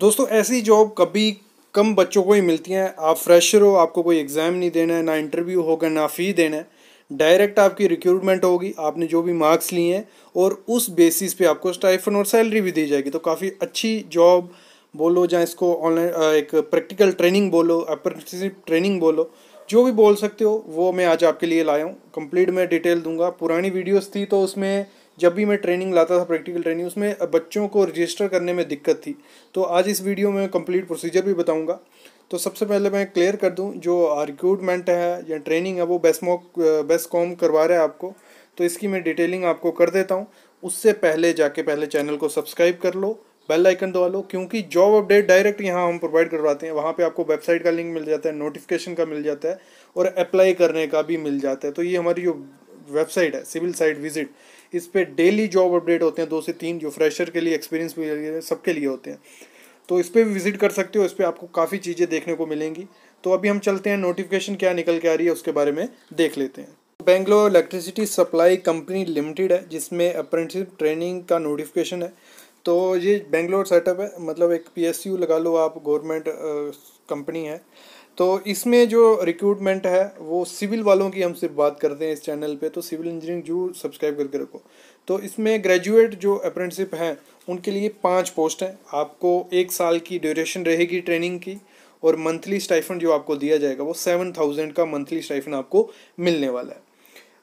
दोस्तों ऐसी जॉब कभी कम बच्चों को ही मिलती हैं आप फ्रेशर हो आपको कोई एग्ज़ाम नहीं देना है ना इंटरव्यू होगा ना फ़ी देना है डायरेक्ट आपकी रिक्रूटमेंट होगी आपने जो भी मार्क्स लिए हैं और उस बेसिस पे आपको स्टाइफन और सैलरी भी दी जाएगी तो काफ़ी अच्छी जॉब बोलो जहाँ इसको ऑनलाइन एक प्रैक्टिकल ट्रेनिंग बोलो अप्रेंटिसिप ट्रेनिंग बोलो जो भी बोल सकते हो वो मैं आज आपके लिए लाया हूँ कंप्लीट मैं डिटेल दूंगा पुरानी वीडियोस थी तो उसमें जब भी मैं ट्रेनिंग लाता था प्रैक्टिकल ट्रेनिंग उसमें बच्चों को रजिस्टर करने में दिक्कत थी तो आज इस वीडियो में कंप्लीट प्रोसीजर भी बताऊँगा तो सबसे पहले मैं क्लियर कर दूं जो रिक्रूटमेंट है या ट्रेनिंग है वो मॉक बेस्ट कॉम करवा रहा है आपको तो इसकी मैं डिटेलिंग आपको कर देता हूँ उससे पहले जाके पहले चैनल को सब्सक्राइब कर लो बेल आइकन दबा लो क्योंकि जॉब अपडेट डायरेक्ट यहाँ हम प्रोवाइड करवाते हैं वहाँ पे आपको वेबसाइट का लिंक मिल जाता है नोटिफिकेशन का मिल जाता है और अप्लाई करने का भी मिल जाता है तो ये हमारी जो वेबसाइट है सिविल साइट विजिट इस पर डेली जॉब अपडेट होते हैं दो से तीन जो फ्रेशर के लिए एक्सपीरियंस भी सबके लिए होते हैं तो इस पर भी विजिट कर सकते हो इस पर आपको काफ़ी चीज़ें देखने को मिलेंगी तो अभी हम चलते हैं नोटिफिकेशन क्या निकल के आ रही है उसके बारे में देख लेते हैं Bangalore electricity supply company limited है जिसमें अप्रेंटिस ट्रेनिंग का नोटिफिकेशन है तो ये बेंगलोर सेटअप है मतलब एक पीएसयू लगा लो आप गवर्नमेंट कंपनी है तो इसमें जो रिक्रूटमेंट है वो सिविल वालों की हम सिर्फ बात करते हैं इस चैनल पे तो सिविल इंजीनियरिंग जरूर सब्सक्राइब करके रखो तो इसमें ग्रेजुएट जो अप्रेंटिसिप हैं उनके लिए पांच पोस्ट हैं आपको एक साल की ड्यूरेशन रहेगी ट्रेनिंग की और मंथली स्टाइफन जो आपको दिया जाएगा वो सेवन थाउजेंड का मंथली स्टाइफन आपको मिलने वाला है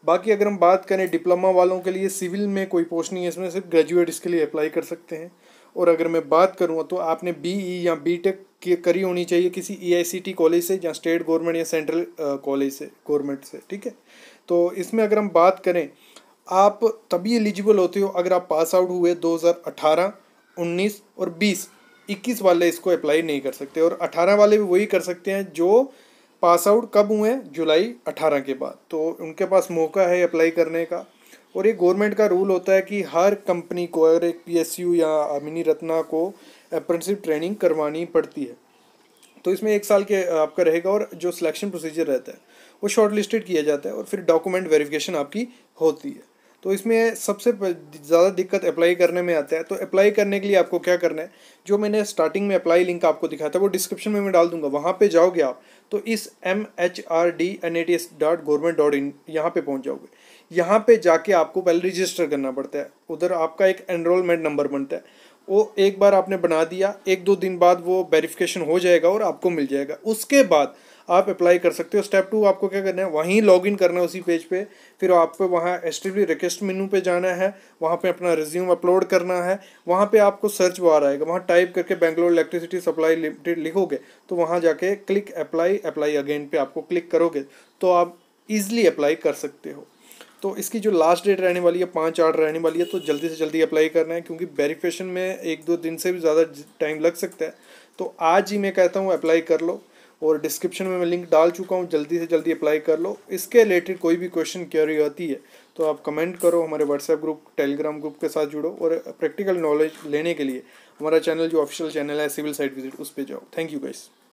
बाकी अगर हम बात करें डिप्लोमा वालों के लिए सिविल में कोई पोस्ट नहीं है इसमें सिर्फ ग्रेजुएट इसके लिए अप्लाई कर सकते हैं और अगर मैं बात करूँ तो आपने बी e या बी टेक करी होनी चाहिए किसी ई e कॉलेज से या स्टेट गवर्नमेंट या सेंट्रल कॉलेज से गवर्नमेंट से ठीक है तो इसमें अगर हम बात करें आप तभी एलिजिबल होते हो अगर आप पास आउट हुए 2018, 19 और 20 21 वाले इसको अप्लाई नहीं कर सकते और 18 वाले भी वही कर सकते हैं जो पास आउट कब हुए जुलाई 18 के बाद तो उनके पास मौका है अप्लाई करने का और ये गवर्नमेंट का रूल होता है कि हर कंपनी को अगर एक पीएसयू या मिनी रत्ना को अप्रेंटिसिप ट्रेनिंग करवानी पड़ती है तो इसमें एक साल के आपका रहेगा और जो सिलेक्शन प्रोसीजर रहता है वो शॉर्ट लिस्टेड किया जाता है और फिर डॉक्यूमेंट वेरिफिकेशन आपकी होती है तो इसमें सबसे ज़्यादा दिक्कत अप्लाई करने में आता है तो अप्लाई करने के लिए आपको क्या करना है जो मैंने स्टार्टिंग में अप्लाई लिंक आपको दिखाया था वो डिस्क्रिप्शन में मैं डाल दूंगा वहाँ पे जाओगे आप तो इस M H R D N A T S dot government dot in यहाँ पर पहुँच जाओगे यहाँ पे जाके आपको पहले रजिस्टर करना पड़ता है उधर आपका एक एनरोलमेंट नंबर बनता है वो एक बार आपने बना दिया एक दो दिन बाद वो वेरिफिकेशन हो जाएगा और आपको मिल जाएगा उसके बाद आप अप्लाई कर सकते हो स्टेप टू आपको क्या करना है वहीं लॉगिन करना है उसी पेज पे फिर आपको वहाँ एस टी रिक्वेस्ट मेनू पे जाना है वहाँ पे अपना रिज्यूम अपलोड करना है वहाँ पे आपको सर्च बार आएगा वहाँ टाइप करके बैंगलोर इलेक्ट्रिसिटी सप्लाई लिमिटेड लिखोगे तो वहाँ जाके क्लिक अप्लाई अप्लाई अगेन पे आपको क्लिक करोगे तो आप ईजिली अप्लाई कर सकते हो तो इसकी जो लास्ट डेट रहने वाली है पाँच आठ रहने वाली है तो जल्दी से जल्दी अप्लाई करना है क्योंकि वेरिफिकेशन में एक दो दिन से भी ज़्यादा टाइम लग सकता है तो आज ही मैं कहता हूँ अप्लाई कर लो और डिस्क्रिप्शन में मैं लिंक डाल चुका हूँ जल्दी से जल्दी अप्लाई कर लो इसके रिलेटेड कोई भी क्वेश्चन क्यूरी होती है तो आप कमेंट करो हमारे व्हाट्सएप ग्रुप टेलीग्राम ग्रुप के साथ जुड़ो और प्रैक्टिकल नॉलेज लेने के लिए हमारा चैनल जो ऑफिशियल चैनल है सिविल साइट विजिट उस पर जाओ थैंक यू गाइस